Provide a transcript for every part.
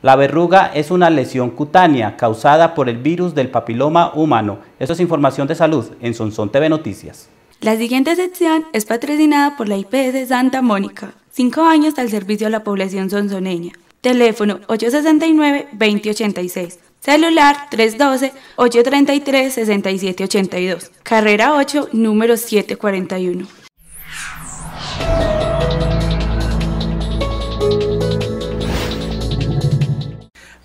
La verruga es una lesión cutánea causada por el virus del papiloma humano. Eso es información de salud en Sonson TV Noticias. La siguiente sección es patrocinada por la IPS Santa Mónica, cinco años al servicio a la población sonzoneña. Teléfono 869-2086. Celular 312-833-6782. Carrera 8, número 741.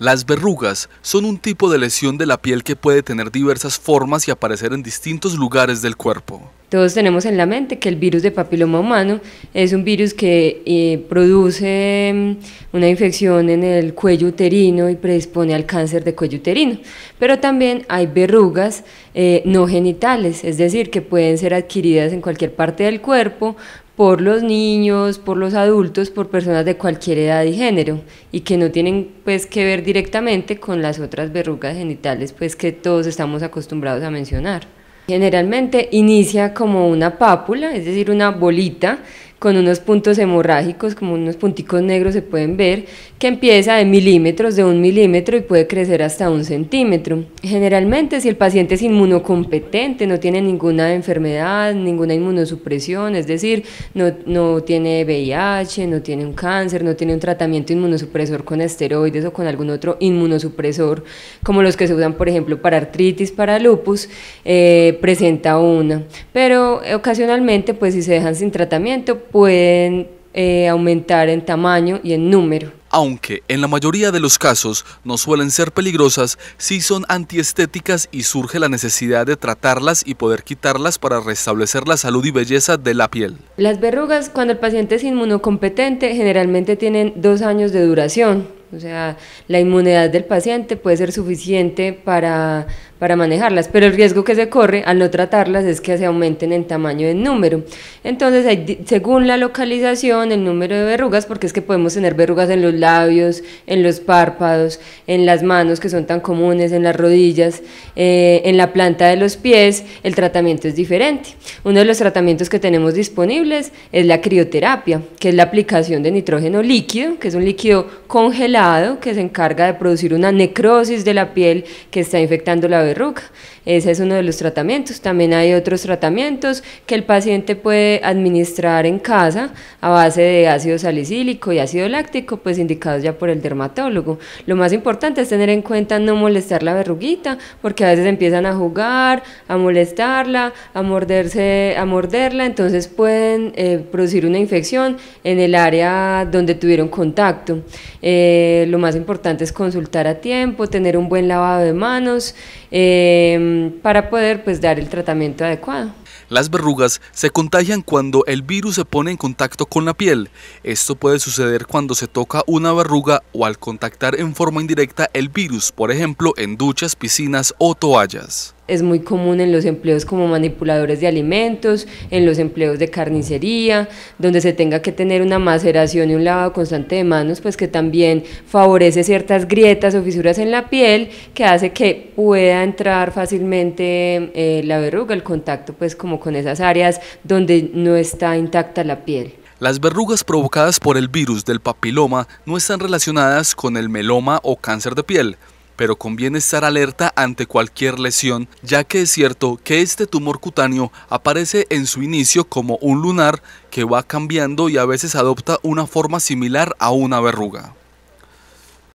Las verrugas son un tipo de lesión de la piel que puede tener diversas formas y aparecer en distintos lugares del cuerpo. Todos tenemos en la mente que el virus de papiloma humano es un virus que eh, produce mm, una infección en el cuello uterino y predispone al cáncer de cuello uterino. Pero también hay verrugas eh, no genitales, es decir, que pueden ser adquiridas en cualquier parte del cuerpo por los niños, por los adultos, por personas de cualquier edad y género y que no tienen pues que ver directamente con las otras verrugas genitales pues que todos estamos acostumbrados a mencionar. Generalmente inicia como una pápula, es decir, una bolita con unos puntos hemorrágicos, como unos punticos negros se pueden ver, que empieza de milímetros, de un milímetro y puede crecer hasta un centímetro. Generalmente si el paciente es inmunocompetente, no tiene ninguna enfermedad, ninguna inmunosupresión, es decir, no, no tiene VIH, no tiene un cáncer, no tiene un tratamiento inmunosupresor con esteroides o con algún otro inmunosupresor, como los que se usan por ejemplo para artritis, para lupus, eh, presenta una. Pero ocasionalmente pues si se dejan sin tratamiento, pueden eh, aumentar en tamaño y en número. Aunque en la mayoría de los casos no suelen ser peligrosas, sí son antiestéticas y surge la necesidad de tratarlas y poder quitarlas para restablecer la salud y belleza de la piel. Las verrugas, cuando el paciente es inmunocompetente, generalmente tienen dos años de duración. O sea, la inmunidad del paciente puede ser suficiente para, para manejarlas, pero el riesgo que se corre al no tratarlas es que se aumenten en tamaño y en número. Entonces, hay, según la localización, el número de verrugas, porque es que podemos tener verrugas en los labios, en los párpados, en las manos que son tan comunes, en las rodillas, eh, en la planta de los pies, el tratamiento es diferente. Uno de los tratamientos que tenemos disponibles es la crioterapia, que es la aplicación de nitrógeno líquido, que es un líquido congelado que se encarga de producir una necrosis de la piel que está infectando la verruga. Ese es uno de los tratamientos. También hay otros tratamientos que el paciente puede administrar en casa a base de ácido salicílico y ácido láctico, pues indicados ya por el dermatólogo. Lo más importante es tener en cuenta no molestar la verruguita, porque a veces empiezan a jugar, a molestarla, a morderse, a morderla, entonces pueden eh, producir una infección en el área donde tuvieron contacto. Eh, eh, lo más importante es consultar a tiempo, tener un buen lavado de manos eh, para poder pues, dar el tratamiento adecuado. Las verrugas se contagian cuando el virus se pone en contacto con la piel. Esto puede suceder cuando se toca una verruga o al contactar en forma indirecta el virus, por ejemplo en duchas, piscinas o toallas es muy común en los empleos como manipuladores de alimentos, en los empleos de carnicería, donde se tenga que tener una maceración y un lavado constante de manos, pues que también favorece ciertas grietas o fisuras en la piel que hace que pueda entrar fácilmente eh, la verruga, el contacto pues como con esas áreas donde no está intacta la piel. Las verrugas provocadas por el virus del papiloma no están relacionadas con el meloma o cáncer de piel, pero conviene estar alerta ante cualquier lesión, ya que es cierto que este tumor cutáneo aparece en su inicio como un lunar que va cambiando y a veces adopta una forma similar a una verruga.